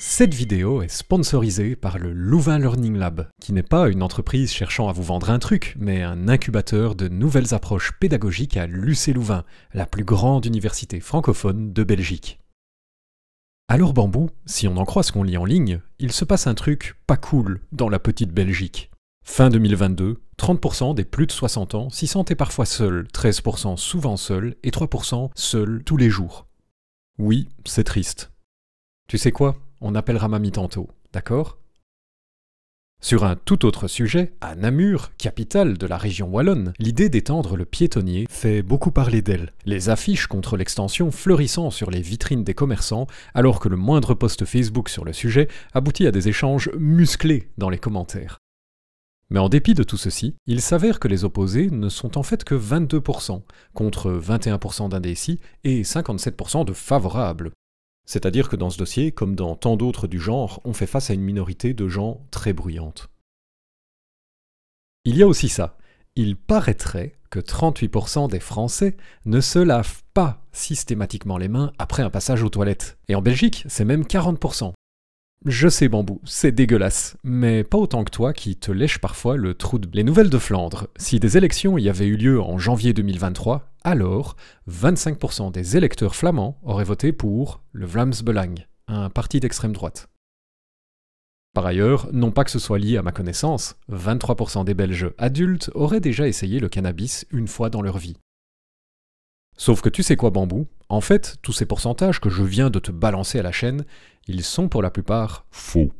Cette vidéo est sponsorisée par le Louvain Learning Lab, qui n'est pas une entreprise cherchant à vous vendre un truc, mais un incubateur de nouvelles approches pédagogiques à l'UC-Louvain, la plus grande université francophone de Belgique. Alors Bambou, si on en croit ce qu'on lit en ligne, il se passe un truc pas cool dans la petite Belgique. Fin 2022, 30% des plus de 60 ans s'y sentaient parfois seuls, 13% souvent seuls et 3% seuls tous les jours. Oui, c'est triste. Tu sais quoi on appellera mamie tantôt, d'accord Sur un tout autre sujet, à Namur, capitale de la région wallonne, l'idée d'étendre le piétonnier fait beaucoup parler d'elle. Les affiches contre l'extension fleurissant sur les vitrines des commerçants, alors que le moindre post Facebook sur le sujet aboutit à des échanges musclés dans les commentaires. Mais en dépit de tout ceci, il s'avère que les opposés ne sont en fait que 22%, contre 21% d'indécis et 57% de favorables, c'est-à-dire que dans ce dossier, comme dans tant d'autres du genre, on fait face à une minorité de gens très bruyantes. Il y a aussi ça. Il paraîtrait que 38% des Français ne se lavent pas systématiquement les mains après un passage aux toilettes. Et en Belgique, c'est même 40%. Je sais bambou, c'est dégueulasse, mais pas autant que toi qui te lèches parfois le trou de... Les nouvelles de Flandre, si des élections y avaient eu lieu en janvier 2023, alors 25% des électeurs flamands auraient voté pour le Vlaams Belang, un parti d'extrême droite. Par ailleurs, non pas que ce soit lié à ma connaissance, 23% des Belges adultes auraient déjà essayé le cannabis une fois dans leur vie. Sauf que tu sais quoi bambou En fait, tous ces pourcentages que je viens de te balancer à la chaîne, ils sont pour la plupart faux.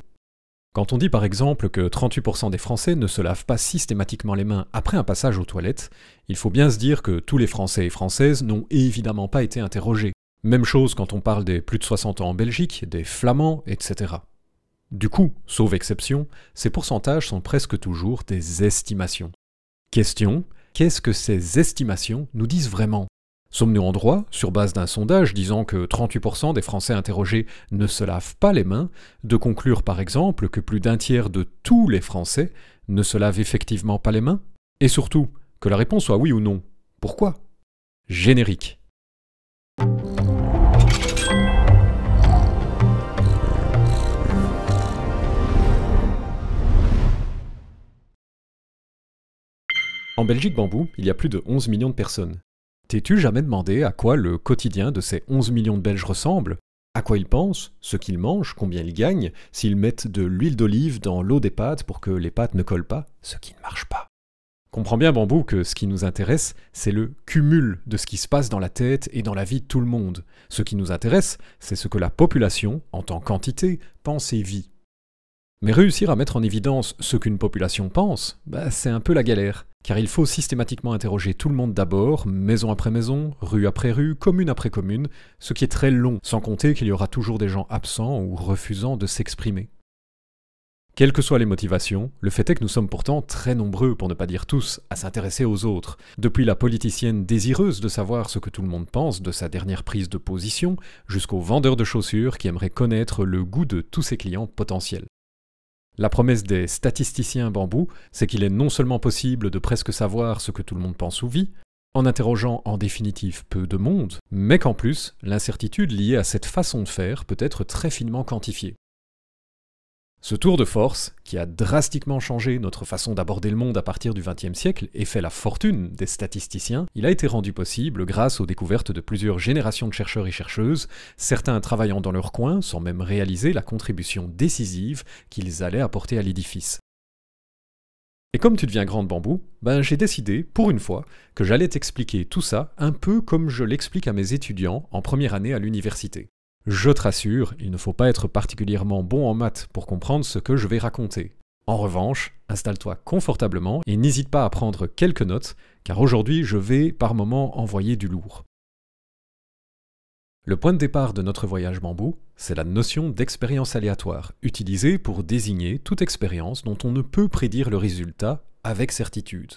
Quand on dit par exemple que 38% des Français ne se lavent pas systématiquement les mains après un passage aux toilettes, il faut bien se dire que tous les Français et Françaises n'ont évidemment pas été interrogés. Même chose quand on parle des plus de 60 ans en Belgique, des Flamands, etc. Du coup, sauf exception, ces pourcentages sont presque toujours des estimations. Question, qu'est-ce que ces estimations nous disent vraiment Sommes-nous en droit, sur base d'un sondage disant que 38% des Français interrogés ne se lavent pas les mains, de conclure par exemple que plus d'un tiers de tous les Français ne se lavent effectivement pas les mains Et surtout, que la réponse soit oui ou non. Pourquoi Générique. En Belgique bambou, il y a plus de 11 millions de personnes. T'es-tu jamais demandé à quoi le quotidien de ces 11 millions de Belges ressemble À quoi ils pensent Ce qu'ils mangent Combien ils gagnent S'ils mettent de l'huile d'olive dans l'eau des pâtes pour que les pâtes ne collent pas Ce qui ne marche pas. Comprends bien, Bambou, que ce qui nous intéresse, c'est le cumul de ce qui se passe dans la tête et dans la vie de tout le monde. Ce qui nous intéresse, c'est ce que la population, en tant qu'entité, pense et vit. Mais réussir à mettre en évidence ce qu'une population pense, bah, c'est un peu la galère, car il faut systématiquement interroger tout le monde d'abord, maison après maison, rue après rue, commune après commune, ce qui est très long, sans compter qu'il y aura toujours des gens absents ou refusant de s'exprimer. Quelles que soient les motivations, le fait est que nous sommes pourtant très nombreux, pour ne pas dire tous, à s'intéresser aux autres. Depuis la politicienne désireuse de savoir ce que tout le monde pense de sa dernière prise de position, jusqu'au vendeur de chaussures qui aimerait connaître le goût de tous ses clients potentiels. La promesse des statisticiens bambou, c'est qu'il est non seulement possible de presque savoir ce que tout le monde pense ou vit, en interrogeant en définitive peu de monde, mais qu'en plus, l'incertitude liée à cette façon de faire peut être très finement quantifiée. Ce tour de force, qui a drastiquement changé notre façon d'aborder le monde à partir du XXe siècle et fait la fortune des statisticiens, il a été rendu possible grâce aux découvertes de plusieurs générations de chercheurs et chercheuses, certains travaillant dans leur coin sans même réaliser la contribution décisive qu'ils allaient apporter à l'édifice. Et comme tu deviens grande bambou, ben j'ai décidé, pour une fois, que j'allais t'expliquer tout ça un peu comme je l'explique à mes étudiants en première année à l'université. Je te rassure, il ne faut pas être particulièrement bon en maths pour comprendre ce que je vais raconter. En revanche, installe-toi confortablement et n'hésite pas à prendre quelques notes, car aujourd'hui je vais par moments envoyer du lourd. Le point de départ de notre voyage bambou, c'est la notion d'expérience aléatoire, utilisée pour désigner toute expérience dont on ne peut prédire le résultat avec certitude.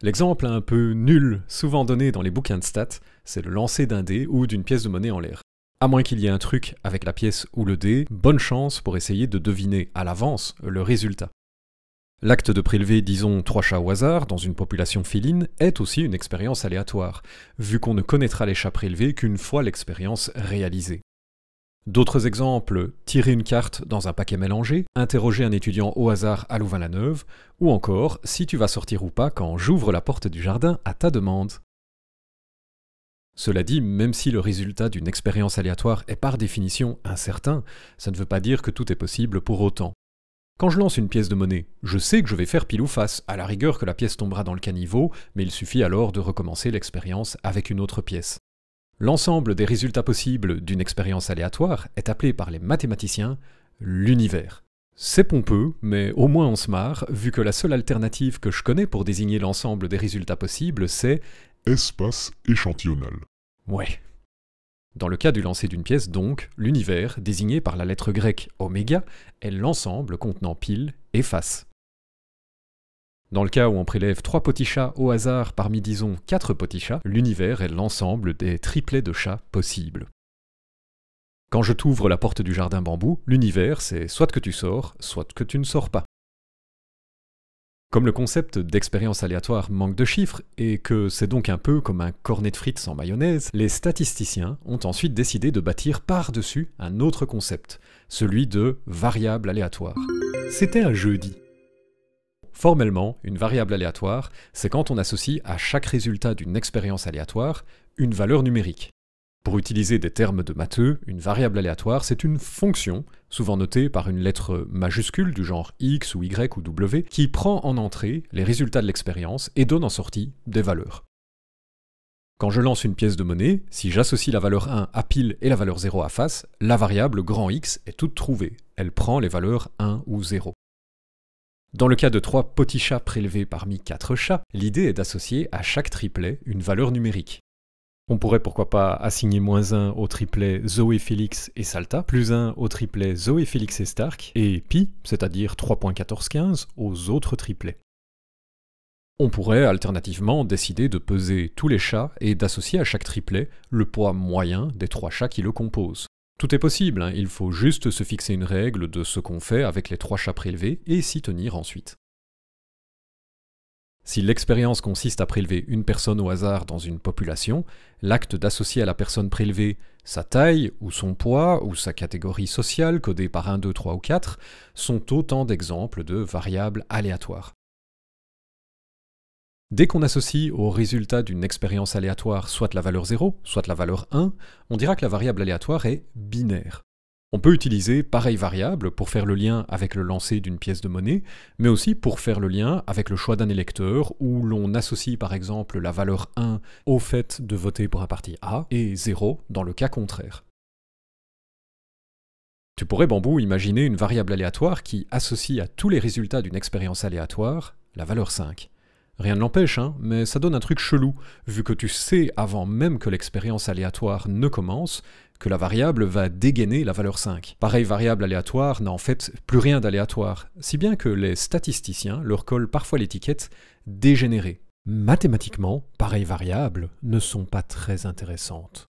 L'exemple un peu nul, souvent donné dans les bouquins de stats, c'est le lancer d'un dé ou d'une pièce de monnaie en l'air à moins qu'il y ait un truc avec la pièce ou le dé, bonne chance pour essayer de deviner à l'avance le résultat. L'acte de prélever, disons, trois chats au hasard dans une population féline est aussi une expérience aléatoire, vu qu'on ne connaîtra les chats prélevés qu'une fois l'expérience réalisée. D'autres exemples, tirer une carte dans un paquet mélangé, interroger un étudiant au hasard à Louvain-la-Neuve, ou encore si tu vas sortir ou pas quand j'ouvre la porte du jardin à ta demande. Cela dit, même si le résultat d'une expérience aléatoire est par définition incertain, ça ne veut pas dire que tout est possible pour autant. Quand je lance une pièce de monnaie, je sais que je vais faire pile ou face, à la rigueur que la pièce tombera dans le caniveau, mais il suffit alors de recommencer l'expérience avec une autre pièce. L'ensemble des résultats possibles d'une expérience aléatoire est appelé par les mathématiciens l'univers. C'est pompeux, mais au moins on se marre, vu que la seule alternative que je connais pour désigner l'ensemble des résultats possibles, c'est espace échantillonnal. Ouais. Dans le cas du lancer d'une pièce, donc, l'univers, désigné par la lettre grecque oméga, est l'ensemble contenant pile et face. Dans le cas où on prélève trois petits chats au hasard parmi, disons, quatre petits chats, l'univers est l'ensemble des triplets de chats possibles. Quand je t'ouvre la porte du jardin bambou, l'univers, c'est soit que tu sors, soit que tu ne sors pas. Comme le concept d'expérience aléatoire manque de chiffres et que c'est donc un peu comme un cornet de frites sans mayonnaise, les statisticiens ont ensuite décidé de bâtir par-dessus un autre concept, celui de variable aléatoire. C'était un jeudi. Formellement, une variable aléatoire, c'est quand on associe à chaque résultat d'une expérience aléatoire une valeur numérique. Pour utiliser des termes de matheux, une variable aléatoire, c'est une fonction souvent notée par une lettre majuscule du genre X ou Y ou W, qui prend en entrée les résultats de l'expérience et donne en sortie des valeurs. Quand je lance une pièce de monnaie, si j'associe la valeur 1 à pile et la valeur 0 à face, la variable grand X est toute trouvée. Elle prend les valeurs 1 ou 0. Dans le cas de trois petits chats prélevés parmi quatre chats, l'idée est d'associer à chaque triplet une valeur numérique. On pourrait pourquoi pas assigner moins 1 au triplet Zoé Félix et Salta, plus 1 au triplet Zoé Félix et Stark, et pi, c'est-à-dire 3.1415, aux autres triplets. On pourrait alternativement décider de peser tous les chats et d'associer à chaque triplet le poids moyen des trois chats qui le composent. Tout est possible, hein. il faut juste se fixer une règle de ce qu'on fait avec les trois chats prélevés et s'y tenir ensuite. Si l'expérience consiste à prélever une personne au hasard dans une population, l'acte d'associer à la personne prélevée sa taille ou son poids ou sa catégorie sociale codée par 1, 2, 3 ou 4 sont autant d'exemples de variables aléatoires. Dès qu'on associe au résultat d'une expérience aléatoire soit la valeur 0, soit la valeur 1, on dira que la variable aléatoire est binaire. On peut utiliser pareille variable pour faire le lien avec le lancer d'une pièce de monnaie, mais aussi pour faire le lien avec le choix d'un électeur où l'on associe par exemple la valeur 1 au fait de voter pour un parti A et 0 dans le cas contraire. Tu pourrais, Bambou, imaginer une variable aléatoire qui associe à tous les résultats d'une expérience aléatoire la valeur 5. Rien ne l'empêche, hein, mais ça donne un truc chelou, vu que tu sais avant même que l'expérience aléatoire ne commence que la variable va dégainer la valeur 5. Pareille variable aléatoire n'a en fait plus rien d'aléatoire, si bien que les statisticiens leur collent parfois l'étiquette dégénérée. Mathématiquement, pareilles variables ne sont pas très intéressantes.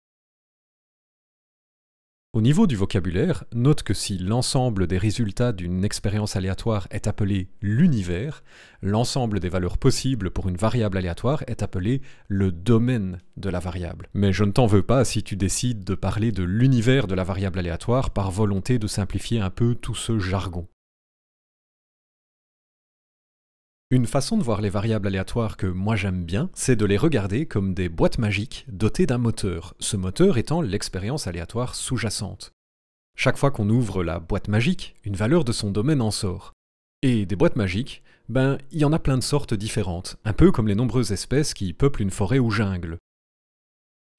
Au niveau du vocabulaire, note que si l'ensemble des résultats d'une expérience aléatoire est appelé l'univers, l'ensemble des valeurs possibles pour une variable aléatoire est appelé le domaine de la variable. Mais je ne t'en veux pas si tu décides de parler de l'univers de la variable aléatoire par volonté de simplifier un peu tout ce jargon. Une façon de voir les variables aléatoires que moi j'aime bien, c'est de les regarder comme des boîtes magiques dotées d'un moteur, ce moteur étant l'expérience aléatoire sous-jacente. Chaque fois qu'on ouvre la boîte magique, une valeur de son domaine en sort. Et des boîtes magiques, ben, il y en a plein de sortes différentes, un peu comme les nombreuses espèces qui peuplent une forêt ou jungle.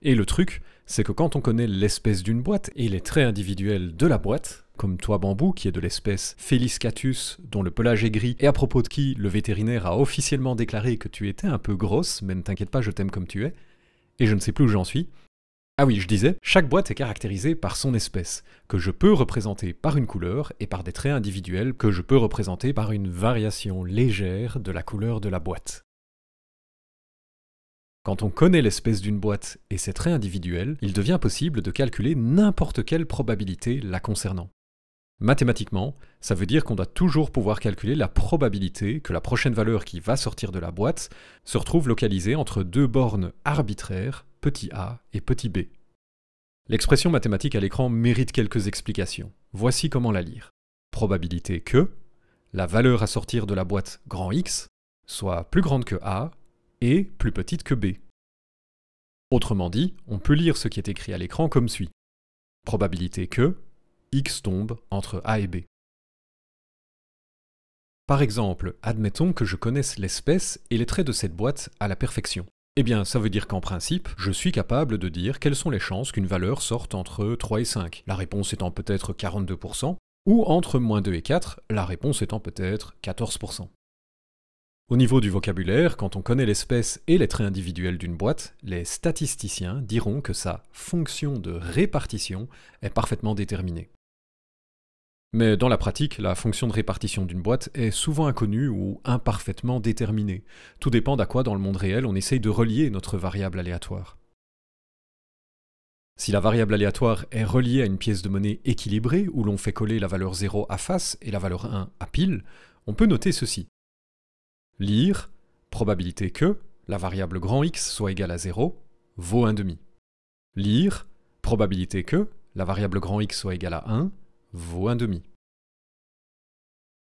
Et le truc, c'est que quand on connaît l'espèce d'une boîte et les traits individuels de la boîte, comme toi bambou qui est de l'espèce Catus, dont le pelage est gris et à propos de qui le vétérinaire a officiellement déclaré que tu étais un peu grosse, mais ne t'inquiète pas, je t'aime comme tu es, et je ne sais plus où j'en suis. Ah oui, je disais, chaque boîte est caractérisée par son espèce, que je peux représenter par une couleur et par des traits individuels que je peux représenter par une variation légère de la couleur de la boîte. Quand on connaît l'espèce d'une boîte et ses traits individuel, il devient possible de calculer n'importe quelle probabilité la concernant. Mathématiquement, ça veut dire qu'on doit toujours pouvoir calculer la probabilité que la prochaine valeur qui va sortir de la boîte se retrouve localisée entre deux bornes arbitraires, petit a et petit b. L'expression mathématique à l'écran mérite quelques explications. Voici comment la lire. Probabilité que la valeur à sortir de la boîte grand X soit plus grande que a et plus petite que b. Autrement dit, on peut lire ce qui est écrit à l'écran comme suit. Probabilité que x tombe entre a et b. Par exemple, admettons que je connaisse l'espèce et les traits de cette boîte à la perfection. Eh bien, ça veut dire qu'en principe, je suis capable de dire quelles sont les chances qu'une valeur sorte entre 3 et 5, la réponse étant peut-être 42%, ou entre moins 2 et 4, la réponse étant peut-être 14%. Au niveau du vocabulaire, quand on connaît l'espèce et les traits individuels d'une boîte, les statisticiens diront que sa fonction de répartition est parfaitement déterminée. Mais dans la pratique, la fonction de répartition d'une boîte est souvent inconnue ou imparfaitement déterminée. Tout dépend d'à quoi dans le monde réel on essaye de relier notre variable aléatoire. Si la variable aléatoire est reliée à une pièce de monnaie équilibrée où l'on fait coller la valeur 0 à face et la valeur 1 à pile, on peut noter ceci. Lire, probabilité que la variable grand X soit égale à 0, vaut 1 demi. Lire, probabilité que la variable grand X soit égale à 1, vaut 1,5.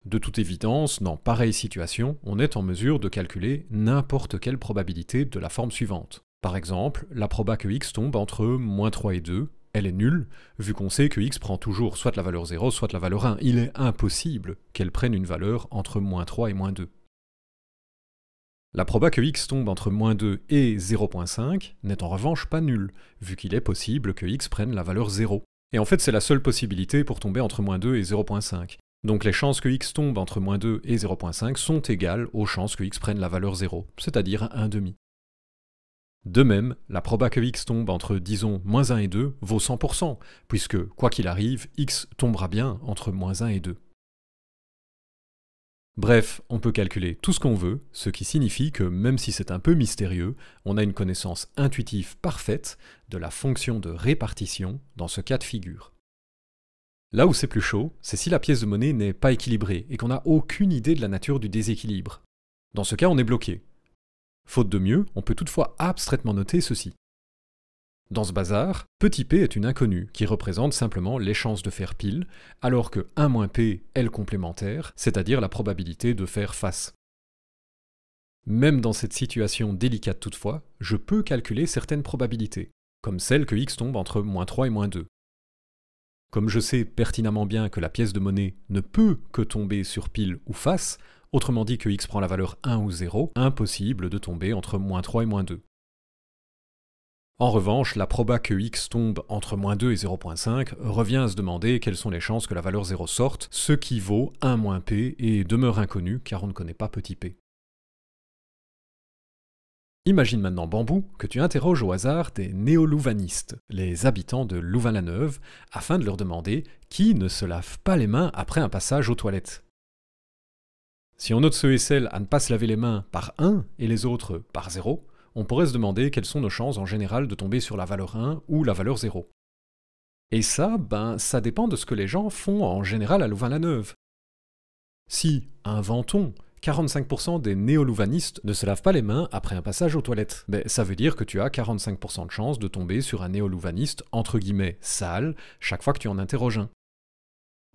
De toute évidence, dans pareille situation, on est en mesure de calculer n'importe quelle probabilité de la forme suivante. Par exemple, la proba que x tombe entre moins 3 et 2, elle est nulle, vu qu'on sait que x prend toujours soit la valeur 0, soit la valeur 1. Il est impossible qu'elle prenne une valeur entre moins 3 et moins 2. La proba que x tombe entre moins 2 et 0.5 n'est en revanche pas nulle, vu qu'il est possible que x prenne la valeur 0. Et en fait c'est la seule possibilité pour tomber entre moins 2 et 0.5. Donc les chances que x tombe entre moins 2 et 0.5 sont égales aux chances que x prenne la valeur 0, c'est-à-dire 1,5. De même, la proba que x tombe entre, disons, moins 1 et 2 vaut 100%, puisque, quoi qu'il arrive, x tombera bien entre moins 1 et 2. Bref, on peut calculer tout ce qu'on veut, ce qui signifie que même si c'est un peu mystérieux, on a une connaissance intuitive parfaite de la fonction de répartition dans ce cas de figure. Là où c'est plus chaud, c'est si la pièce de monnaie n'est pas équilibrée et qu'on n'a aucune idée de la nature du déséquilibre. Dans ce cas, on est bloqué. Faute de mieux, on peut toutefois abstraitement noter ceci. Dans ce bazar, petit p est une inconnue qui représente simplement les chances de faire pile, alors que 1 p est le complémentaire, c'est-à-dire la probabilité de faire face. Même dans cette situation délicate toutefois, je peux calculer certaines probabilités, comme celle que x tombe entre moins 3 et moins 2. Comme je sais pertinemment bien que la pièce de monnaie ne peut que tomber sur pile ou face, autrement dit que x prend la valeur 1 ou 0, impossible de tomber entre moins 3 et moins 2. En revanche, la proba que x tombe entre moins 2 et 0.5 revient à se demander quelles sont les chances que la valeur 0 sorte, ce qui vaut 1 moins p et demeure inconnu car on ne connaît pas petit p. Imagine maintenant Bambou que tu interroges au hasard des néo-louvanistes, les habitants de Louvain-la-Neuve, afin de leur demander qui ne se lave pas les mains après un passage aux toilettes. Si on note ceux et celles à ne pas se laver les mains par 1 et les autres par 0, on pourrait se demander quelles sont nos chances en général de tomber sur la valeur 1 ou la valeur 0. Et ça, ben, ça dépend de ce que les gens font en général à Louvain-la-Neuve. Si, inventons, 45% des néo-louvanistes ne se lavent pas les mains après un passage aux toilettes. Ben, ça veut dire que tu as 45% de chances de tomber sur un néo-louvaniste entre guillemets sale chaque fois que tu en interroges un.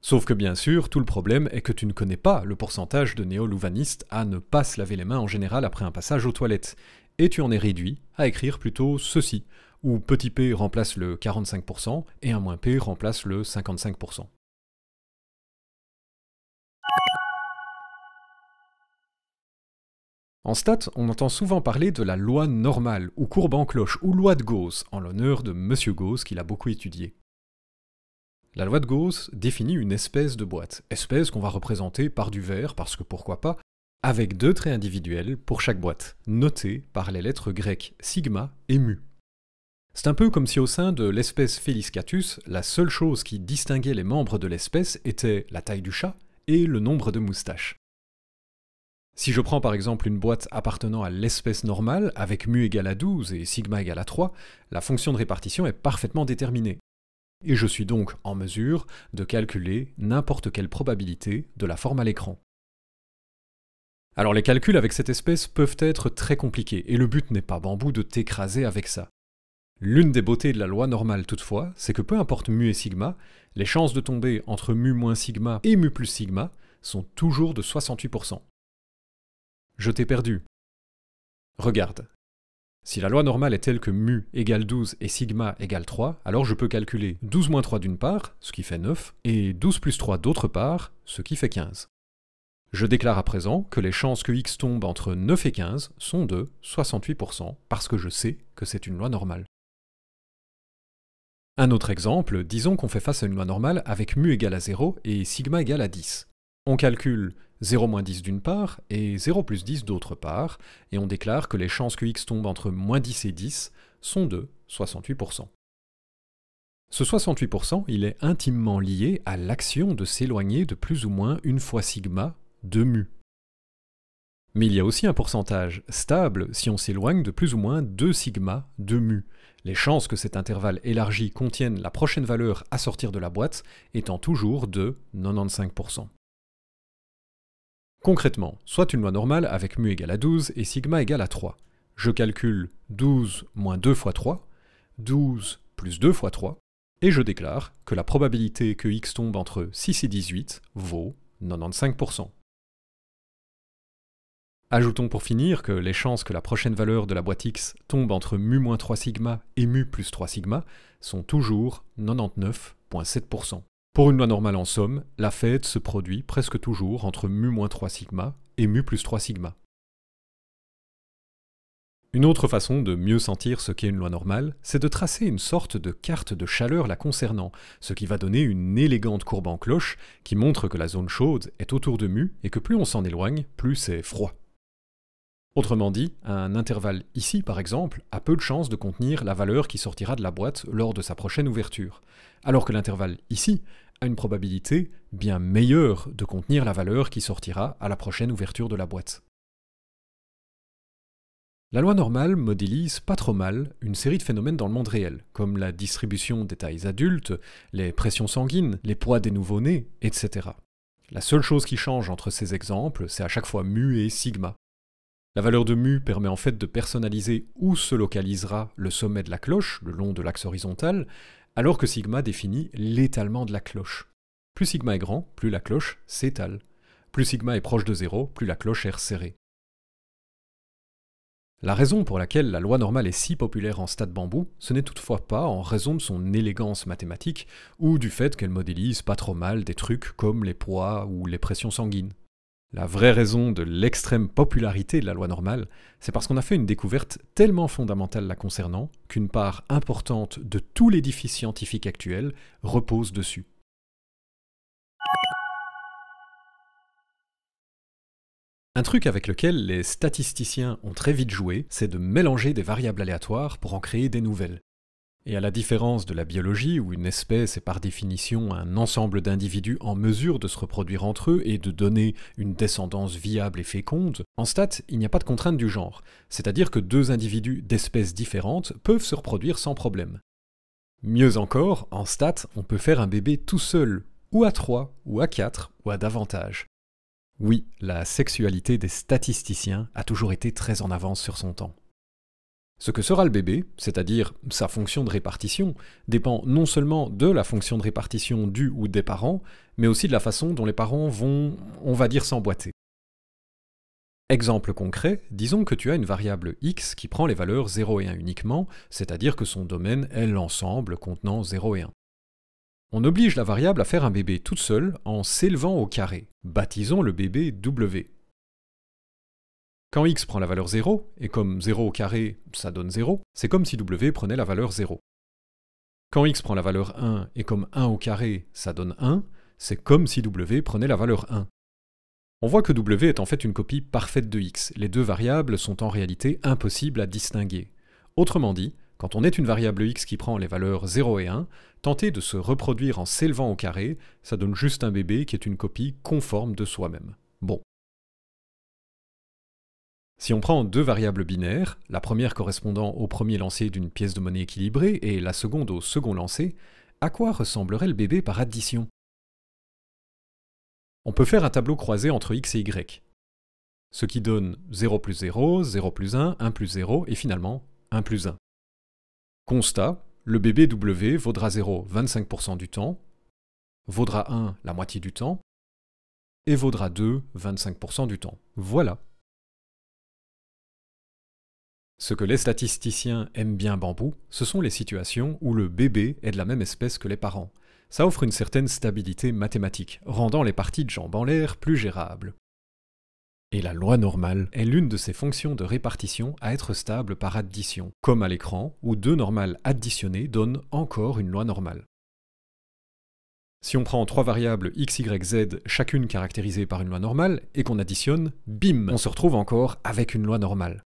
Sauf que bien sûr, tout le problème est que tu ne connais pas le pourcentage de néo-louvanistes à ne pas se laver les mains en général après un passage aux toilettes et tu en es réduit à écrire plutôt ceci, où petit p remplace le 45% et un moins p remplace le 55%. En stats, on entend souvent parler de la loi normale, ou courbe en cloche, ou loi de Gauss, en l'honneur de M. Gauss qui l'a beaucoup étudié. La loi de Gauss définit une espèce de boîte, espèce qu'on va représenter par du vert, parce que pourquoi pas, avec deux traits individuels pour chaque boîte, notés par les lettres grecques sigma et mu. C'est un peu comme si au sein de l'espèce Feliscatus, la seule chose qui distinguait les membres de l'espèce était la taille du chat et le nombre de moustaches. Si je prends par exemple une boîte appartenant à l'espèce normale, avec mu égale à 12 et sigma égale à 3, la fonction de répartition est parfaitement déterminée. Et je suis donc en mesure de calculer n'importe quelle probabilité de la forme à l'écran. Alors les calculs avec cette espèce peuvent être très compliqués, et le but n'est pas bambou de t'écraser avec ça. L'une des beautés de la loi normale toutefois, c'est que peu importe mu et sigma, les chances de tomber entre mu moins sigma et mu plus sigma sont toujours de 68%. Je t'ai perdu. Regarde. Si la loi normale est telle que mu égale 12 et sigma égale 3, alors je peux calculer 12 moins 3 d'une part, ce qui fait 9, et 12 plus 3 d'autre part, ce qui fait 15. Je déclare à présent que les chances que x tombe entre 9 et 15 sont de 68% parce que je sais que c'est une loi normale. Un autre exemple, disons qu'on fait face à une loi normale avec mu égale à 0 et sigma égale à 10. On calcule 0 moins 10 d'une part et 0 plus 10 d'autre part, et on déclare que les chances que x tombe entre moins 10 et 10 sont de 68%. Ce 68%, il est intimement lié à l'action de s'éloigner de plus ou moins une fois sigma de mu. Mais il y a aussi un pourcentage stable si on s'éloigne de plus ou moins 2 sigma de mu. Les chances que cet intervalle élargi contienne la prochaine valeur à sortir de la boîte étant toujours de 95%. Concrètement, soit une loi normale avec mu égale à 12 et sigma égale à 3. Je calcule 12 moins 2 fois 3, 12 plus 2 fois 3, et je déclare que la probabilité que x tombe entre 6 et 18 vaut 95%. Ajoutons pour finir que les chances que la prochaine valeur de la boîte X tombe entre mu-3 sigma et mu plus 3 sigma sont toujours 99,7%. Pour une loi normale en somme, la fête se produit presque toujours entre mu-3 sigma et mu plus 3 sigma. Une autre façon de mieux sentir ce qu'est une loi normale, c'est de tracer une sorte de carte de chaleur la concernant, ce qui va donner une élégante courbe en cloche qui montre que la zone chaude est autour de mu et que plus on s'en éloigne, plus c'est froid. Autrement dit, un intervalle ici, par exemple, a peu de chances de contenir la valeur qui sortira de la boîte lors de sa prochaine ouverture, alors que l'intervalle ici a une probabilité bien meilleure de contenir la valeur qui sortira à la prochaine ouverture de la boîte. La loi normale modélise pas trop mal une série de phénomènes dans le monde réel, comme la distribution des tailles adultes, les pressions sanguines, les poids des nouveau-nés, etc. La seule chose qui change entre ces exemples, c'est à chaque fois mu et sigma. La valeur de mu permet en fait de personnaliser où se localisera le sommet de la cloche, le long de l'axe horizontal, alors que sigma définit l'étalement de la cloche. Plus sigma est grand, plus la cloche s'étale. Plus sigma est proche de zéro, plus la cloche est resserrée. La raison pour laquelle la loi normale est si populaire en stade bambou, ce n'est toutefois pas en raison de son élégance mathématique ou du fait qu'elle modélise pas trop mal des trucs comme les poids ou les pressions sanguines. La vraie raison de l'extrême popularité de la loi normale, c'est parce qu'on a fait une découverte tellement fondamentale la concernant qu'une part importante de tout l'édifice scientifique actuel repose dessus. Un truc avec lequel les statisticiens ont très vite joué, c'est de mélanger des variables aléatoires pour en créer des nouvelles. Et à la différence de la biologie, où une espèce est par définition un ensemble d'individus en mesure de se reproduire entre eux et de donner une descendance viable et féconde, en stats, il n'y a pas de contrainte du genre, c'est-à-dire que deux individus d'espèces différentes peuvent se reproduire sans problème. Mieux encore, en stats, on peut faire un bébé tout seul, ou à trois, ou à quatre, ou à davantage. Oui, la sexualité des statisticiens a toujours été très en avance sur son temps. Ce que sera le bébé, c'est-à-dire sa fonction de répartition, dépend non seulement de la fonction de répartition du ou des parents, mais aussi de la façon dont les parents vont, on va dire, s'emboîter. Exemple concret, disons que tu as une variable x qui prend les valeurs 0 et 1 uniquement, c'est-à-dire que son domaine est l'ensemble contenant 0 et 1. On oblige la variable à faire un bébé toute seule en s'élevant au carré. Baptisons le bébé W. Quand x prend la valeur 0, et comme 0 au carré, ça donne 0, c'est comme si w prenait la valeur 0. Quand x prend la valeur 1, et comme 1 au carré, ça donne 1, c'est comme si w prenait la valeur 1. On voit que w est en fait une copie parfaite de x, les deux variables sont en réalité impossibles à distinguer. Autrement dit, quand on est une variable x qui prend les valeurs 0 et 1, tenter de se reproduire en s'élevant au carré, ça donne juste un bébé qui est une copie conforme de soi-même. Si on prend deux variables binaires, la première correspondant au premier lancer d'une pièce de monnaie équilibrée et la seconde au second lancer, à quoi ressemblerait le bébé par addition On peut faire un tableau croisé entre x et y, ce qui donne 0 plus 0, 0 plus 1, 1 plus 0 et finalement 1 plus 1. Constat, le bébé W vaudra 0 25% du temps, vaudra 1 la moitié du temps, et vaudra 2 25% du temps. Voilà ce que les statisticiens aiment bien bambou, ce sont les situations où le bébé est de la même espèce que les parents. Ça offre une certaine stabilité mathématique, rendant les parties de jambes en l'air plus gérables. Et la loi normale est l'une de ces fonctions de répartition à être stable par addition, comme à l'écran où deux normales additionnées donnent encore une loi normale. Si on prend trois variables x, y, z, chacune caractérisée par une loi normale, et qu'on additionne, bim, on se retrouve encore avec une loi normale.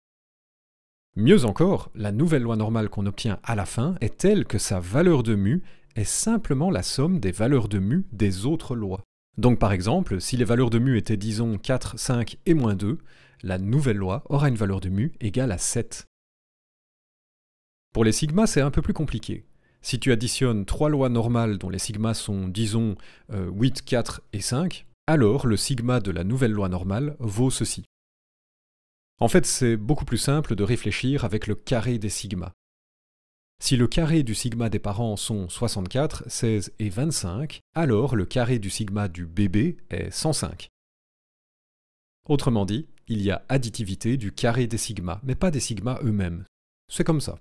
Mieux encore, la nouvelle loi normale qu'on obtient à la fin est telle que sa valeur de mu est simplement la somme des valeurs de mu des autres lois. Donc par exemple, si les valeurs de mu étaient disons 4, 5 et moins 2, la nouvelle loi aura une valeur de mu égale à 7. Pour les sigmas, c'est un peu plus compliqué. Si tu additionnes trois lois normales dont les sigmas sont, disons, 8, euh, 4 et 5, alors le sigma de la nouvelle loi normale vaut ceci. En fait, c'est beaucoup plus simple de réfléchir avec le carré des sigmas. Si le carré du sigma des parents sont 64, 16 et 25, alors le carré du sigma du bébé est 105. Autrement dit, il y a additivité du carré des sigmas, mais pas des sigmas eux-mêmes. C'est comme ça.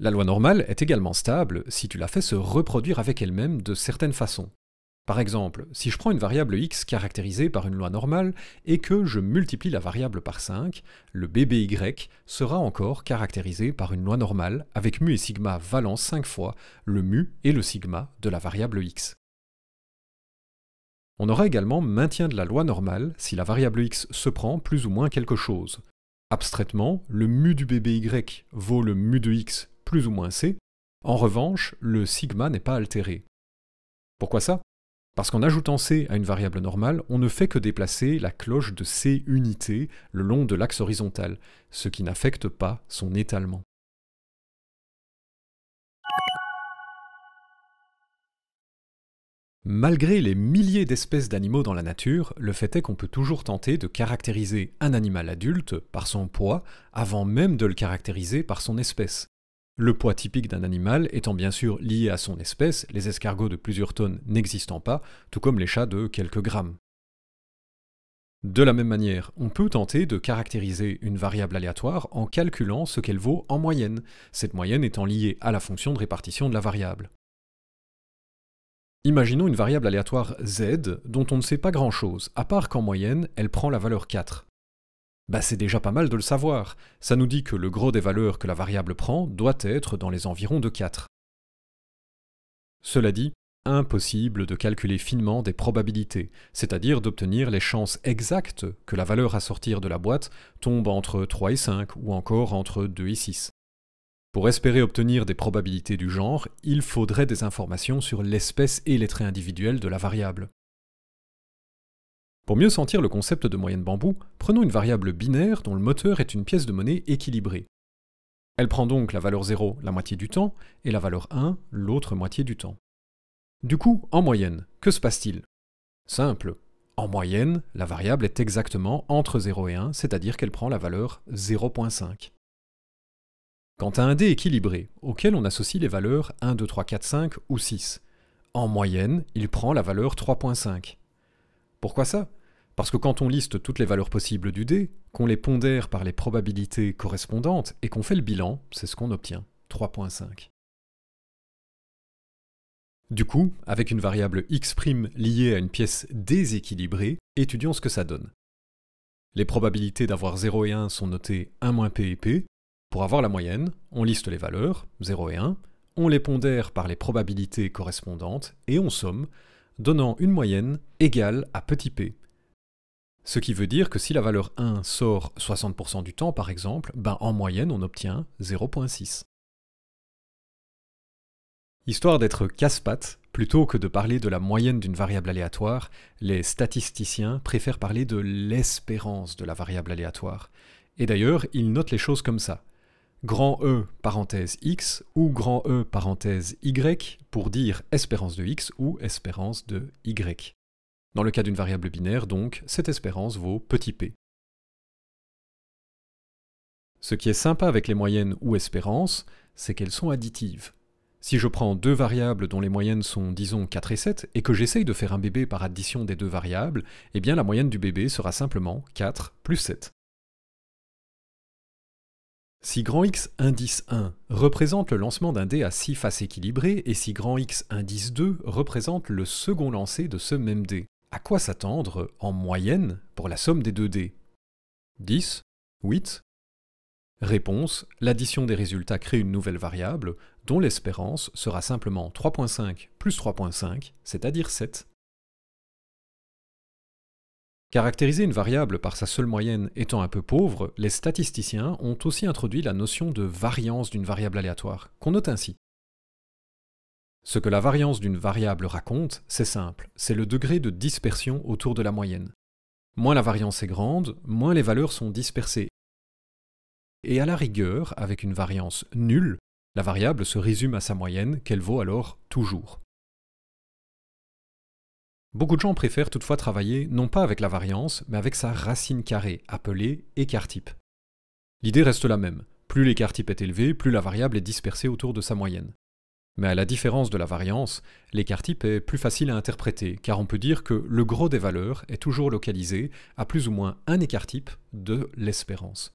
La loi normale est également stable si tu la fais se reproduire avec elle-même de certaines façons. Par exemple, si je prends une variable x caractérisée par une loi normale et que je multiplie la variable par 5, le bébé y sera encore caractérisé par une loi normale avec mu et sigma valant 5 fois le mu et le sigma de la variable x. On aura également maintien de la loi normale si la variable x se prend plus ou moins quelque chose. Abstraitement, le mu du bébé y vaut le mu de x plus ou moins c, en revanche, le sigma n'est pas altéré. Pourquoi ça parce qu'en ajoutant C à une variable normale, on ne fait que déplacer la cloche de C unité le long de l'axe horizontal, ce qui n'affecte pas son étalement. Malgré les milliers d'espèces d'animaux dans la nature, le fait est qu'on peut toujours tenter de caractériser un animal adulte par son poids avant même de le caractériser par son espèce. Le poids typique d'un animal étant bien sûr lié à son espèce, les escargots de plusieurs tonnes n'existant pas, tout comme les chats de quelques grammes. De la même manière, on peut tenter de caractériser une variable aléatoire en calculant ce qu'elle vaut en moyenne, cette moyenne étant liée à la fonction de répartition de la variable. Imaginons une variable aléatoire z dont on ne sait pas grand-chose, à part qu'en moyenne, elle prend la valeur 4 bah c'est déjà pas mal de le savoir. Ça nous dit que le gros des valeurs que la variable prend doit être dans les environs de 4. Cela dit, impossible de calculer finement des probabilités, c'est-à-dire d'obtenir les chances exactes que la valeur à sortir de la boîte tombe entre 3 et 5 ou encore entre 2 et 6. Pour espérer obtenir des probabilités du genre, il faudrait des informations sur l'espèce et les traits individuels de la variable. Pour mieux sentir le concept de moyenne bambou, prenons une variable binaire dont le moteur est une pièce de monnaie équilibrée. Elle prend donc la valeur 0 la moitié du temps et la valeur 1 l'autre moitié du temps. Du coup, en moyenne, que se passe-t-il Simple. En moyenne, la variable est exactement entre 0 et 1, c'est-à-dire qu'elle prend la valeur 0.5. Quant à un dé équilibré, auquel on associe les valeurs 1, 2, 3, 4, 5 ou 6, en moyenne, il prend la valeur 3.5. Pourquoi ça Parce que quand on liste toutes les valeurs possibles du dé, qu'on les pondère par les probabilités correspondantes et qu'on fait le bilan, c'est ce qu'on obtient, 3.5. Du coup, avec une variable x' liée à une pièce déséquilibrée, étudions ce que ça donne. Les probabilités d'avoir 0 et 1 sont notées 1 p et p. Pour avoir la moyenne, on liste les valeurs, 0 et 1, on les pondère par les probabilités correspondantes et on somme donnant une moyenne égale à petit p. Ce qui veut dire que si la valeur 1 sort 60% du temps par exemple, ben en moyenne on obtient 0.6. Histoire d'être casse-pattes, plutôt que de parler de la moyenne d'une variable aléatoire, les statisticiens préfèrent parler de l'espérance de la variable aléatoire. Et d'ailleurs, ils notent les choses comme ça grand E parenthèse X ou grand E parenthèse Y pour dire espérance de X ou espérance de Y. Dans le cas d'une variable binaire, donc, cette espérance vaut petit p. Ce qui est sympa avec les moyennes ou espérances, c'est qu'elles sont additives. Si je prends deux variables dont les moyennes sont, disons, 4 et 7, et que j'essaye de faire un bébé par addition des deux variables, eh bien la moyenne du bébé sera simplement 4 plus 7. Si grand X indice 1 représente le lancement d'un dé à 6 faces équilibrées et si grand X indice 2 représente le second lancer de ce même dé, à quoi s'attendre en moyenne pour la somme des deux dés 10 8 Réponse L'addition des résultats crée une nouvelle variable dont l'espérance sera simplement 3.5 plus 3.5, c'est-à-dire 7. Caractériser une variable par sa seule moyenne étant un peu pauvre, les statisticiens ont aussi introduit la notion de variance d'une variable aléatoire, qu'on note ainsi. Ce que la variance d'une variable raconte, c'est simple, c'est le degré de dispersion autour de la moyenne. Moins la variance est grande, moins les valeurs sont dispersées. Et à la rigueur, avec une variance nulle, la variable se résume à sa moyenne qu'elle vaut alors toujours. Beaucoup de gens préfèrent toutefois travailler non pas avec la variance, mais avec sa racine carrée, appelée écart-type. L'idée reste la même, plus l'écart-type est élevé, plus la variable est dispersée autour de sa moyenne. Mais à la différence de la variance, l'écart-type est plus facile à interpréter, car on peut dire que le gros des valeurs est toujours localisé à plus ou moins un écart-type de l'espérance.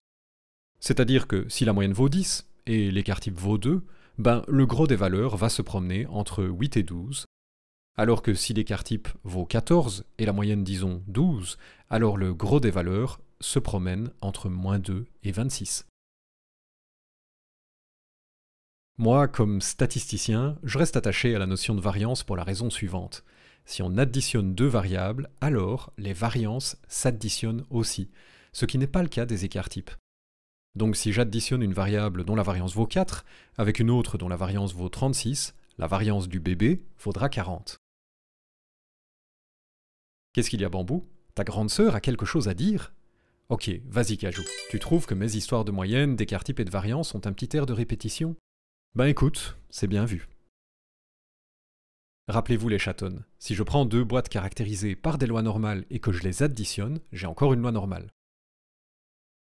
C'est-à-dire que si la moyenne vaut 10 et l'écart-type vaut 2, ben, le gros des valeurs va se promener entre 8 et 12, alors que si l'écart type vaut 14 et la moyenne disons 12, alors le gros des valeurs se promène entre moins 2 et 26. Moi, comme statisticien, je reste attaché à la notion de variance pour la raison suivante. Si on additionne deux variables, alors les variances s'additionnent aussi, ce qui n'est pas le cas des écarts types. Donc si j'additionne une variable dont la variance vaut 4 avec une autre dont la variance vaut 36, la variance du bébé vaudra 40. Qu'est-ce qu'il y a, Bambou Ta grande sœur a quelque chose à dire Ok, vas-y, Cajou. Tu trouves que mes histoires de moyenne, d'écart type et de variance ont un petit air de répétition Ben écoute, c'est bien vu. Rappelez-vous les chatons. si je prends deux boîtes caractérisées par des lois normales et que je les additionne, j'ai encore une loi normale.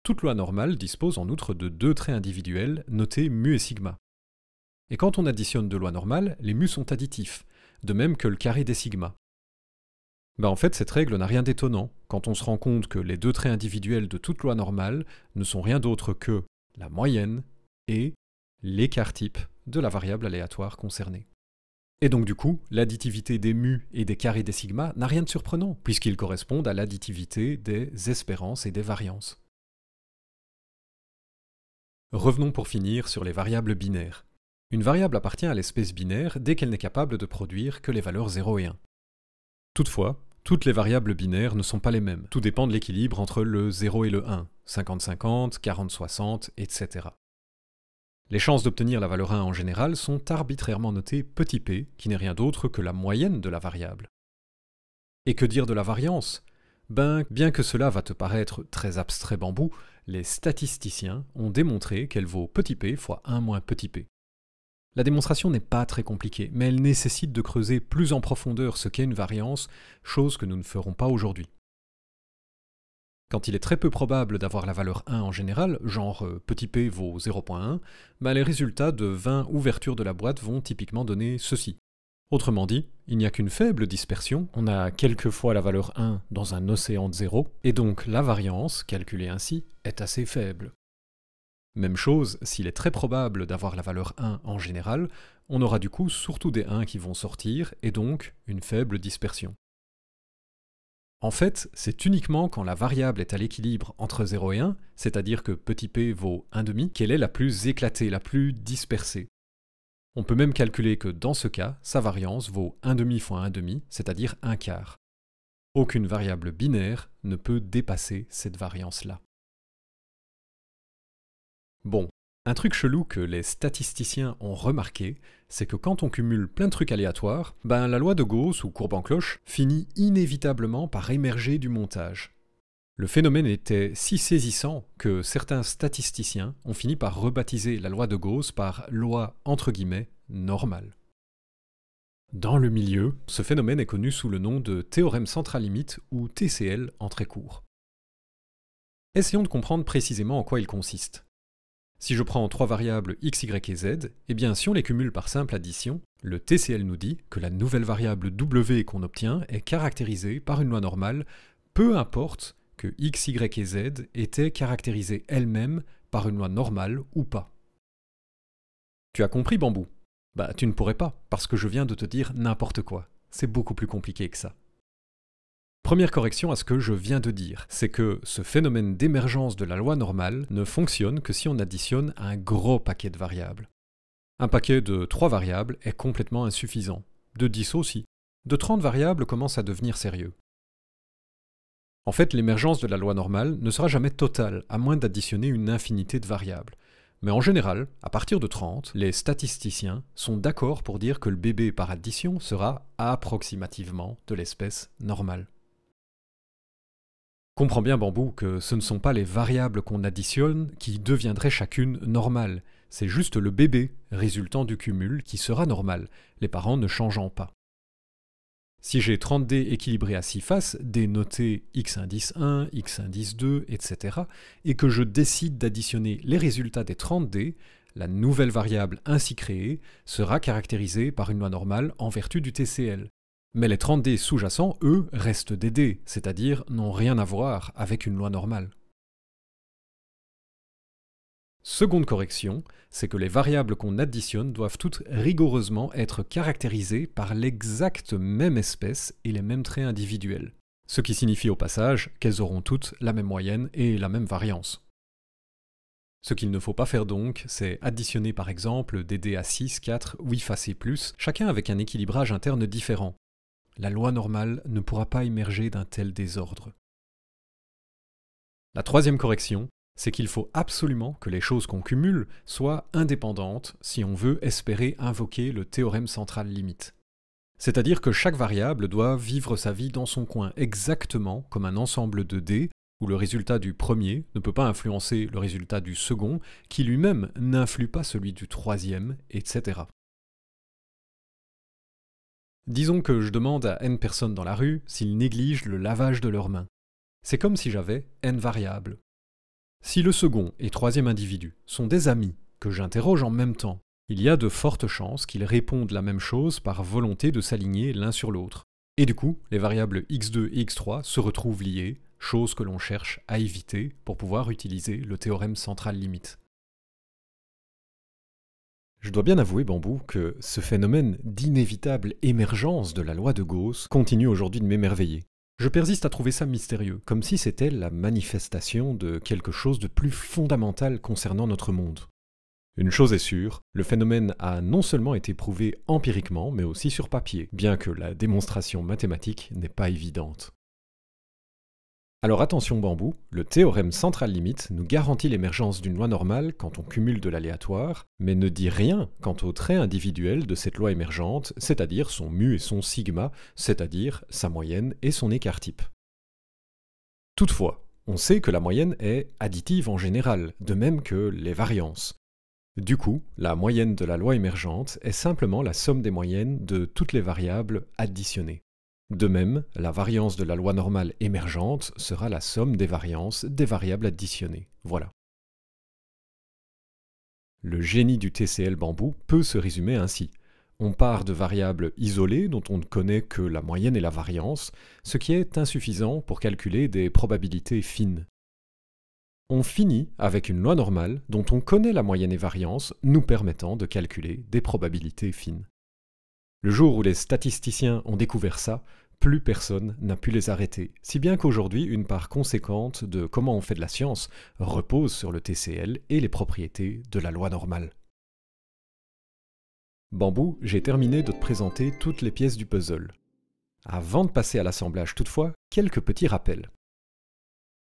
Toute loi normale dispose en outre de deux traits individuels notés mu et sigma. Et quand on additionne deux lois normales, les mu sont additifs, de même que le carré des sigma. Bah, en fait, cette règle n'a rien d'étonnant quand on se rend compte que les deux traits individuels de toute loi normale ne sont rien d'autre que la moyenne et l'écart type de la variable aléatoire concernée. Et donc du coup, l'additivité des mu et des carrés des sigma n'a rien de surprenant, puisqu'ils correspondent à l'additivité des espérances et des variances. Revenons pour finir sur les variables binaires. Une variable appartient à l'espèce binaire dès qu'elle n'est capable de produire que les valeurs 0 et 1. Toutefois, toutes les variables binaires ne sont pas les mêmes. Tout dépend de l'équilibre entre le 0 et le 1, 50-50, 40-60, etc. Les chances d'obtenir la valeur 1 en général sont arbitrairement notées petit p, qui n'est rien d'autre que la moyenne de la variable. Et que dire de la variance ben, bien que cela va te paraître très abstrait bambou, les statisticiens ont démontré qu'elle vaut petit p fois 1 moins petit p. La démonstration n'est pas très compliquée, mais elle nécessite de creuser plus en profondeur ce qu'est une variance, chose que nous ne ferons pas aujourd'hui. Quand il est très peu probable d'avoir la valeur 1 en général, genre euh, petit p vaut 0.1, bah, les résultats de 20 ouvertures de la boîte vont typiquement donner ceci. Autrement dit, il n'y a qu'une faible dispersion, on a quelquefois la valeur 1 dans un océan de 0, et donc la variance, calculée ainsi, est assez faible. Même chose, s'il est très probable d'avoir la valeur 1 en général, on aura du coup surtout des 1 qui vont sortir et donc une faible dispersion. En fait, c'est uniquement quand la variable est à l'équilibre entre 0 et 1, c'est-à-dire que petit p vaut 1,5, qu'elle est la plus éclatée, la plus dispersée. On peut même calculer que dans ce cas, sa variance vaut 1,5 fois 1,5, c'est-à-dire 1 quart. Aucune variable binaire ne peut dépasser cette variance-là. Bon, un truc chelou que les statisticiens ont remarqué, c'est que quand on cumule plein de trucs aléatoires, ben la loi de Gauss ou courbe en cloche finit inévitablement par émerger du montage. Le phénomène était si saisissant que certains statisticiens ont fini par rebaptiser la loi de Gauss par loi entre guillemets normale. Dans le milieu, ce phénomène est connu sous le nom de théorème central limite ou TCL en très court. Essayons de comprendre précisément en quoi il consiste. Si je prends trois variables x, y et z, eh bien si on les cumule par simple addition, le TCL nous dit que la nouvelle variable w qu'on obtient est caractérisée par une loi normale, peu importe que x, y et z étaient caractérisées elles-mêmes par une loi normale ou pas. Tu as compris, Bambou Bah tu ne pourrais pas, parce que je viens de te dire n'importe quoi. C'est beaucoup plus compliqué que ça. Première correction à ce que je viens de dire, c'est que ce phénomène d'émergence de la loi normale ne fonctionne que si on additionne un gros paquet de variables. Un paquet de 3 variables est complètement insuffisant, de 10 aussi, de 30 variables commencent à devenir sérieux. En fait, l'émergence de la loi normale ne sera jamais totale, à moins d'additionner une infinité de variables. Mais en général, à partir de 30, les statisticiens sont d'accord pour dire que le bébé par addition sera approximativement de l'espèce normale. Comprends bien, Bambou, que ce ne sont pas les variables qu'on additionne qui deviendraient chacune normales. C'est juste le bébé résultant du cumul qui sera normal, les parents ne changeant pas. Si j'ai 30 dés équilibrés à 6 faces, notés x indice 1, x indice 2, etc., et que je décide d'additionner les résultats des 30 dés, la nouvelle variable ainsi créée sera caractérisée par une loi normale en vertu du TCL. Mais les 30 dés sous-jacents, eux, restent des dés, c'est-à-dire n'ont rien à voir avec une loi normale. Seconde correction, c'est que les variables qu'on additionne doivent toutes rigoureusement être caractérisées par l'exacte même espèce et les mêmes traits individuels, ce qui signifie au passage qu'elles auront toutes la même moyenne et la même variance. Ce qu'il ne faut pas faire donc, c'est additionner par exemple des dés à 6, 4, 8 et plus, chacun avec un équilibrage interne différent, la loi normale ne pourra pas émerger d'un tel désordre. La troisième correction, c'est qu'il faut absolument que les choses qu'on cumule soient indépendantes si on veut espérer invoquer le théorème central limite. C'est-à-dire que chaque variable doit vivre sa vie dans son coin exactement comme un ensemble de dés où le résultat du premier ne peut pas influencer le résultat du second, qui lui-même n'influe pas celui du troisième, etc. Disons que je demande à n personnes dans la rue s'ils négligent le lavage de leurs mains. C'est comme si j'avais n variables. Si le second et troisième individu sont des amis que j'interroge en même temps, il y a de fortes chances qu'ils répondent la même chose par volonté de s'aligner l'un sur l'autre. Et du coup, les variables x2 et x3 se retrouvent liées, chose que l'on cherche à éviter pour pouvoir utiliser le théorème central limite. Je dois bien avouer, Bambou, que ce phénomène d'inévitable émergence de la loi de Gauss continue aujourd'hui de m'émerveiller. Je persiste à trouver ça mystérieux, comme si c'était la manifestation de quelque chose de plus fondamental concernant notre monde. Une chose est sûre, le phénomène a non seulement été prouvé empiriquement, mais aussi sur papier, bien que la démonstration mathématique n'est pas évidente. Alors attention bambou, le théorème central limite nous garantit l'émergence d'une loi normale quand on cumule de l'aléatoire, mais ne dit rien quant au traits individuel de cette loi émergente, c'est-à-dire son mu et son sigma, c'est-à-dire sa moyenne et son écart type. Toutefois, on sait que la moyenne est additive en général, de même que les variances. Du coup, la moyenne de la loi émergente est simplement la somme des moyennes de toutes les variables additionnées. De même, la variance de la loi normale émergente sera la somme des variances des variables additionnées. Voilà. Le génie du TCL bambou peut se résumer ainsi. On part de variables isolées dont on ne connaît que la moyenne et la variance, ce qui est insuffisant pour calculer des probabilités fines. On finit avec une loi normale dont on connaît la moyenne et variance, nous permettant de calculer des probabilités fines. Le jour où les statisticiens ont découvert ça, plus personne n'a pu les arrêter. Si bien qu'aujourd'hui, une part conséquente de comment on fait de la science repose sur le TCL et les propriétés de la loi normale. Bambou, j'ai terminé de te présenter toutes les pièces du puzzle. Avant de passer à l'assemblage toutefois, quelques petits rappels.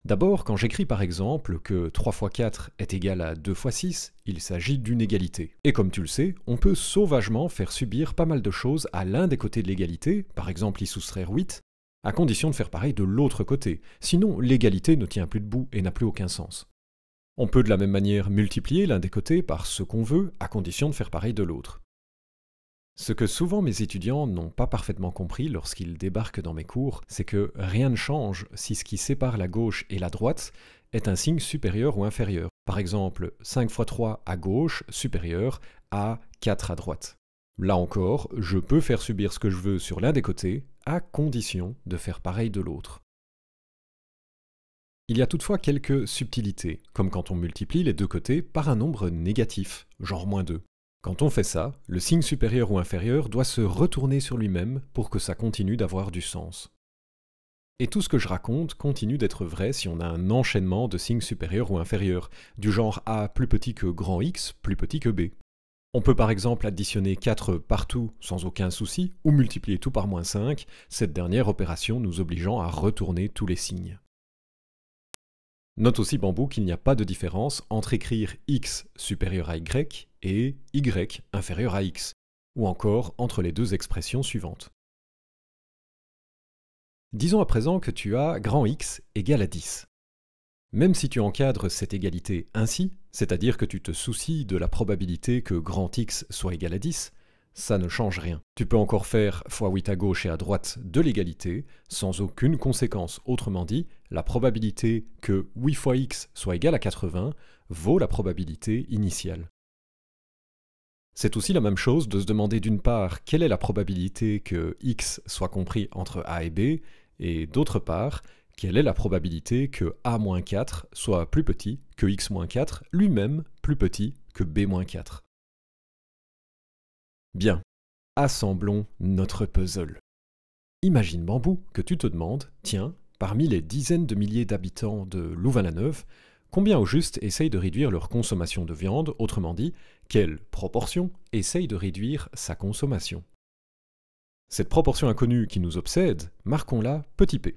D'abord, quand j'écris par exemple que 3 x 4 est égal à 2 x 6, il s'agit d'une égalité. Et comme tu le sais, on peut sauvagement faire subir pas mal de choses à l'un des côtés de l'égalité, par exemple y soustraire 8, à condition de faire pareil de l'autre côté, sinon l'égalité ne tient plus debout et n'a plus aucun sens. On peut de la même manière multiplier l'un des côtés par ce qu'on veut, à condition de faire pareil de l'autre. Ce que souvent mes étudiants n'ont pas parfaitement compris lorsqu'ils débarquent dans mes cours, c'est que rien ne change si ce qui sépare la gauche et la droite est un signe supérieur ou inférieur. Par exemple, 5 x 3 à gauche supérieur à 4 à droite. Là encore, je peux faire subir ce que je veux sur l'un des côtés, à condition de faire pareil de l'autre. Il y a toutefois quelques subtilités, comme quand on multiplie les deux côtés par un nombre négatif, genre moins 2. Quand on fait ça, le signe supérieur ou inférieur doit se retourner sur lui-même pour que ça continue d'avoir du sens. Et tout ce que je raconte continue d'être vrai si on a un enchaînement de signes supérieurs ou inférieurs, du genre A plus petit que grand X plus petit que B. On peut par exemple additionner 4 partout sans aucun souci, ou multiplier tout par moins 5, cette dernière opération nous obligeant à retourner tous les signes. Note aussi Bambou qu'il n'y a pas de différence entre écrire x supérieur à y et y inférieur à x, ou encore entre les deux expressions suivantes. Disons à présent que tu as grand X égal à 10. Même si tu encadres cette égalité ainsi, c'est-à-dire que tu te soucies de la probabilité que grand X soit égal à 10, ça ne change rien. Tu peux encore faire x8 à gauche et à droite de l'égalité sans aucune conséquence. Autrement dit, la probabilité que 8 fois x soit égal à 80 vaut la probabilité initiale. C'est aussi la même chose de se demander d'une part quelle est la probabilité que x soit compris entre a et b, et d'autre part, quelle est la probabilité que a-4 soit plus petit que x-4 lui-même plus petit que b-4. Bien, assemblons notre puzzle. Imagine Bambou que tu te demandes, tiens, parmi les dizaines de milliers d'habitants de Louvain-la-Neuve, Combien au juste essayent de réduire leur consommation de viande, autrement dit, quelle proportion essaye de réduire sa consommation Cette proportion inconnue qui nous obsède, marquons-la petit p.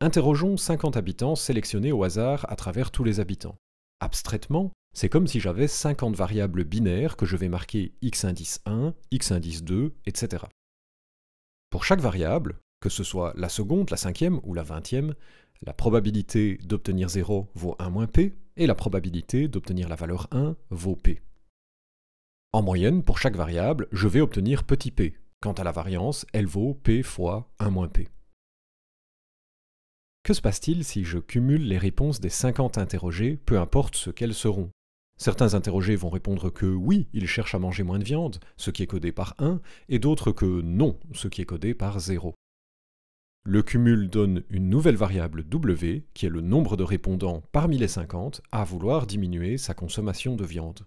Interrogeons 50 habitants sélectionnés au hasard à travers tous les habitants. Abstraitement, c'est comme si j'avais 50 variables binaires que je vais marquer x indice 1, x indice 2, etc. Pour chaque variable, que ce soit la seconde, la cinquième ou la vingtième, la probabilité d'obtenir 0 vaut 1 moins p, et la probabilité d'obtenir la valeur 1 vaut p. En moyenne, pour chaque variable, je vais obtenir petit p. Quant à la variance, elle vaut p fois 1 moins p. Que se passe-t-il si je cumule les réponses des 50 interrogés, peu importe ce qu'elles seront Certains interrogés vont répondre que oui, ils cherchent à manger moins de viande, ce qui est codé par 1, et d'autres que non, ce qui est codé par 0. Le cumul donne une nouvelle variable W, qui est le nombre de répondants parmi les 50 à vouloir diminuer sa consommation de viande.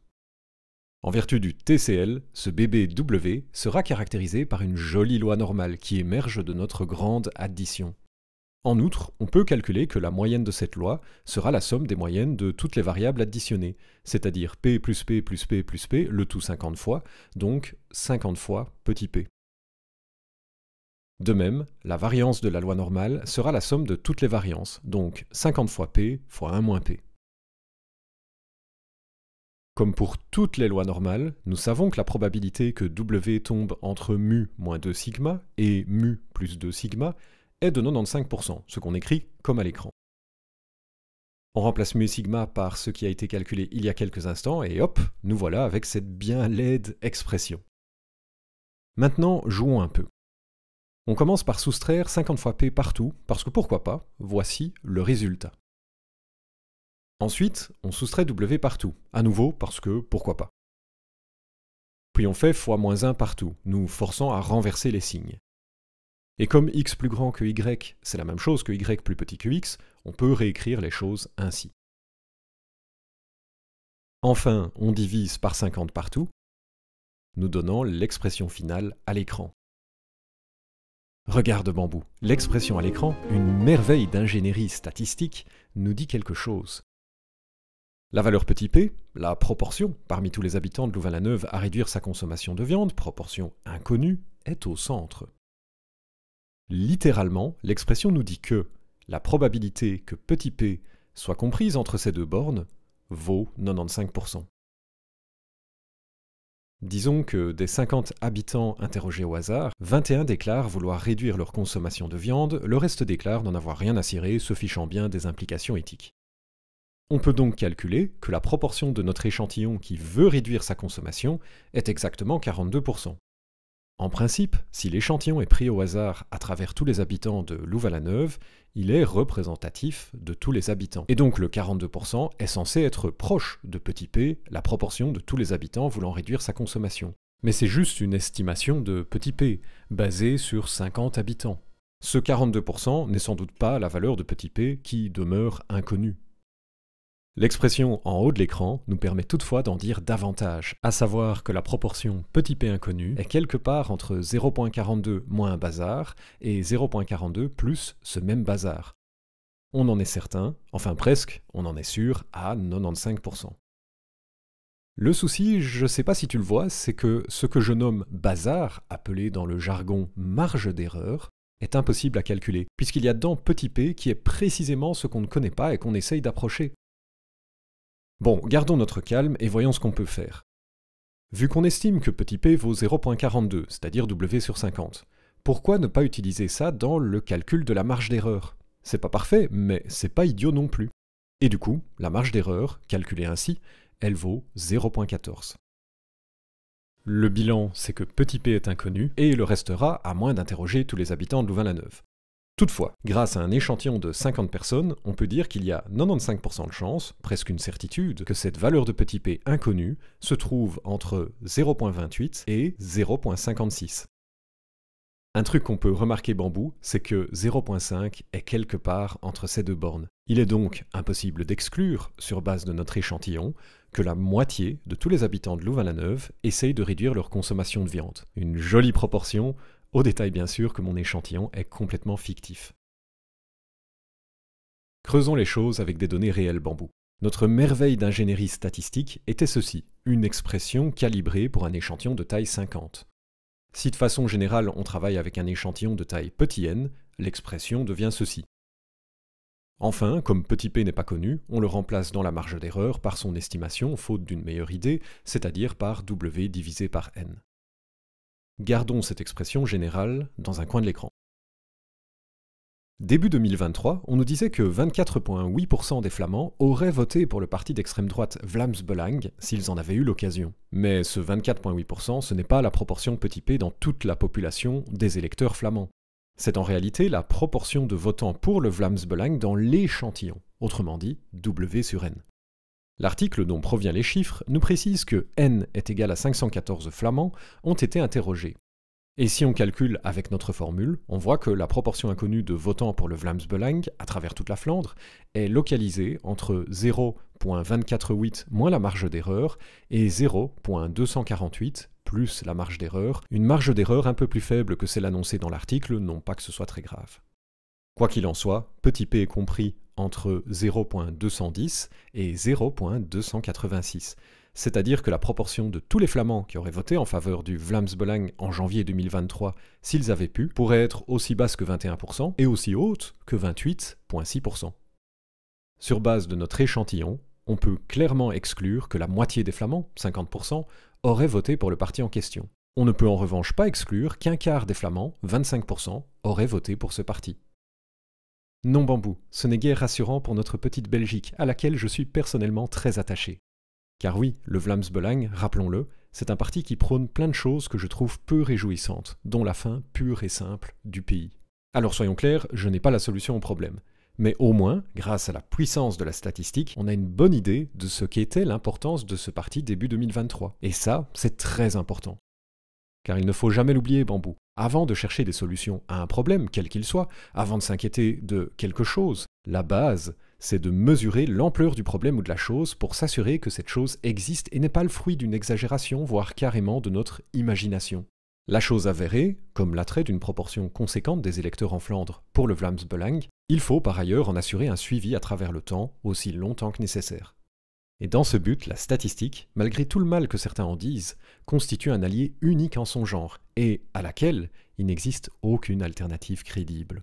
En vertu du TCL, ce bébé W sera caractérisé par une jolie loi normale qui émerge de notre grande addition. En outre, on peut calculer que la moyenne de cette loi sera la somme des moyennes de toutes les variables additionnées, c'est-à-dire p plus p plus p plus p, le tout 50 fois, donc 50 fois petit p. De même, la variance de la loi normale sera la somme de toutes les variances, donc 50 fois p fois 1 moins p. Comme pour toutes les lois normales, nous savons que la probabilité que W tombe entre mu moins 2 sigma et mu plus 2 sigma est de 95%, ce qu'on écrit comme à l'écran. On remplace mu et sigma par ce qui a été calculé il y a quelques instants et hop, nous voilà avec cette bien laide expression. Maintenant, jouons un peu. On commence par soustraire 50 fois P partout, parce que pourquoi pas, voici le résultat. Ensuite, on soustrait W partout, à nouveau parce que pourquoi pas. Puis on fait moins 1 partout, nous forçant à renverser les signes. Et comme x plus grand que y, c'est la même chose que y plus petit que x, on peut réécrire les choses ainsi. Enfin, on divise par 50 partout, nous donnant l'expression finale à l'écran. Regarde Bambou, l'expression à l'écran, une merveille d'ingénierie statistique, nous dit quelque chose. La valeur petit p, la proportion parmi tous les habitants de Louvain-la-Neuve à réduire sa consommation de viande, proportion inconnue, est au centre. Littéralement, l'expression nous dit que la probabilité que petit p soit comprise entre ces deux bornes vaut 95%. Disons que des 50 habitants interrogés au hasard, 21 déclarent vouloir réduire leur consommation de viande, le reste déclare n'en avoir rien à cirer, se fichant bien des implications éthiques. On peut donc calculer que la proportion de notre échantillon qui veut réduire sa consommation est exactement 42%. En principe, si l'échantillon est pris au hasard à travers tous les habitants de Louvain-la-Neuve, il est représentatif de tous les habitants. Et donc le 42% est censé être proche de petit p, la proportion de tous les habitants voulant réduire sa consommation. Mais c'est juste une estimation de petit p, basée sur 50 habitants. Ce 42% n'est sans doute pas la valeur de petit p qui demeure inconnue. L'expression en haut de l'écran nous permet toutefois d'en dire davantage, à savoir que la proportion petit p inconnu est quelque part entre 0.42 moins un bazar et 0.42 plus ce même bazar. On en est certain, enfin presque, on en est sûr à 95%. Le souci, je sais pas si tu le vois, c'est que ce que je nomme bazar, appelé dans le jargon marge d'erreur, est impossible à calculer, puisqu'il y a dedans petit p qui est précisément ce qu'on ne connaît pas et qu'on essaye d'approcher. Bon, gardons notre calme et voyons ce qu'on peut faire. Vu qu'on estime que petit p vaut 0.42, c'est-à-dire W sur 50, pourquoi ne pas utiliser ça dans le calcul de la marge d'erreur C'est pas parfait, mais c'est pas idiot non plus. Et du coup, la marge d'erreur, calculée ainsi, elle vaut 0.14. Le bilan, c'est que petit p est inconnu et le restera à moins d'interroger tous les habitants de Louvain-la-Neuve. Toutefois, grâce à un échantillon de 50 personnes, on peut dire qu'il y a 95% de chance, presque une certitude, que cette valeur de petit p inconnue se trouve entre 0.28 et 0.56. Un truc qu'on peut remarquer bambou, c'est que 0.5 est quelque part entre ces deux bornes. Il est donc impossible d'exclure, sur base de notre échantillon, que la moitié de tous les habitants de Louvain-la-Neuve essayent de réduire leur consommation de viande. Une jolie proportion, au détail bien sûr que mon échantillon est complètement fictif. Creusons les choses avec des données réelles bambou. Notre merveille d'ingénierie statistique était ceci, une expression calibrée pour un échantillon de taille 50. Si de façon générale on travaille avec un échantillon de taille petit n, l'expression devient ceci. Enfin, comme petit p n'est pas connu, on le remplace dans la marge d'erreur par son estimation, faute d'une meilleure idée, c'est-à-dire par w divisé par n. Gardons cette expression générale dans un coin de l'écran. Début 2023, on nous disait que 24,8% des Flamands auraient voté pour le parti d'extrême droite Vlaams Belang s'ils en avaient eu l'occasion. Mais ce 24,8%, ce n'est pas la proportion petit p dans toute la population des électeurs flamands. C'est en réalité la proportion de votants pour le Vlaams Belang dans l'échantillon, autrement dit W sur N. L'article dont provient les chiffres nous précise que n est égal à 514 flamands ont été interrogés. Et si on calcule avec notre formule, on voit que la proportion inconnue de votants pour le Vlaams-Belang à travers toute la Flandre est localisée entre 0.248 moins la marge d'erreur et 0.248 plus la marge d'erreur, une marge d'erreur un peu plus faible que celle annoncée dans l'article, non pas que ce soit très grave. Quoi qu'il en soit, petit p est compris, entre 0.210 et 0.286. C'est-à-dire que la proportion de tous les Flamands qui auraient voté en faveur du Vlaams-Belang en janvier 2023, s'ils avaient pu, pourrait être aussi basse que 21% et aussi haute que 28,6%. Sur base de notre échantillon, on peut clairement exclure que la moitié des Flamands, 50%, auraient voté pour le parti en question. On ne peut en revanche pas exclure qu'un quart des Flamands, 25%, auraient voté pour ce parti. Non bambou, ce n'est guère rassurant pour notre petite Belgique, à laquelle je suis personnellement très attaché. Car oui, le Vlaams Belang, rappelons-le, c'est un parti qui prône plein de choses que je trouve peu réjouissantes, dont la fin pure et simple du pays. Alors soyons clairs, je n'ai pas la solution au problème. Mais au moins, grâce à la puissance de la statistique, on a une bonne idée de ce qu'était l'importance de ce parti début 2023. Et ça, c'est très important. Car il ne faut jamais l'oublier, Bambou. Avant de chercher des solutions à un problème, quel qu'il soit, avant de s'inquiéter de quelque chose, la base, c'est de mesurer l'ampleur du problème ou de la chose pour s'assurer que cette chose existe et n'est pas le fruit d'une exagération, voire carrément de notre imagination. La chose avérée, comme l'attrait d'une proportion conséquente des électeurs en Flandre pour le Vlaams Belang, il faut par ailleurs en assurer un suivi à travers le temps, aussi longtemps que nécessaire. Et dans ce but, la statistique, malgré tout le mal que certains en disent, constitue un allié unique en son genre et à laquelle il n'existe aucune alternative crédible.